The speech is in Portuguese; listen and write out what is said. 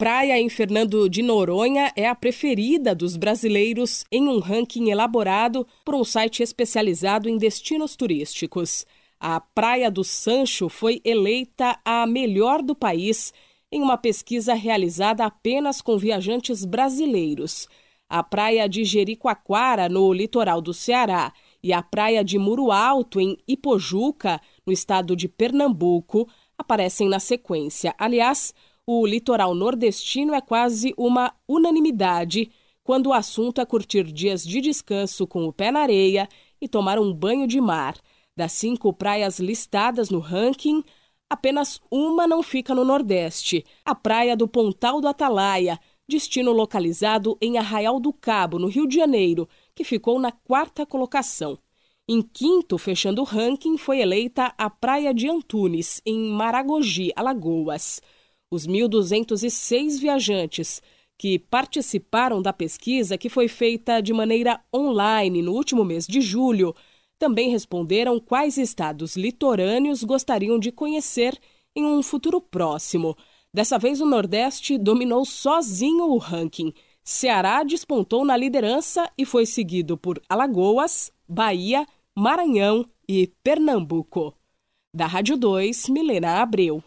Praia em Fernando de Noronha é a preferida dos brasileiros em um ranking elaborado por um site especializado em destinos turísticos. A Praia do Sancho foi eleita a melhor do país em uma pesquisa realizada apenas com viajantes brasileiros. A praia de Jericoacoara, no litoral do Ceará, e a praia de Muro Alto, em Ipojuca, no estado de Pernambuco, aparecem na sequência. Aliás, o litoral nordestino é quase uma unanimidade quando o assunto é curtir dias de descanso com o pé na areia e tomar um banho de mar. Das cinco praias listadas no ranking, apenas uma não fica no Nordeste: a Praia do Pontal do Atalaia, destino localizado em Arraial do Cabo, no Rio de Janeiro, que ficou na quarta colocação. Em quinto, fechando o ranking, foi eleita a Praia de Antunes, em Maragogi, Alagoas os 1.206 viajantes que participaram da pesquisa, que foi feita de maneira online no último mês de julho, também responderam quais estados litorâneos gostariam de conhecer em um futuro próximo. Dessa vez, o Nordeste dominou sozinho o ranking. Ceará despontou na liderança e foi seguido por Alagoas, Bahia, Maranhão e Pernambuco. Da Rádio 2, Milena Abreu.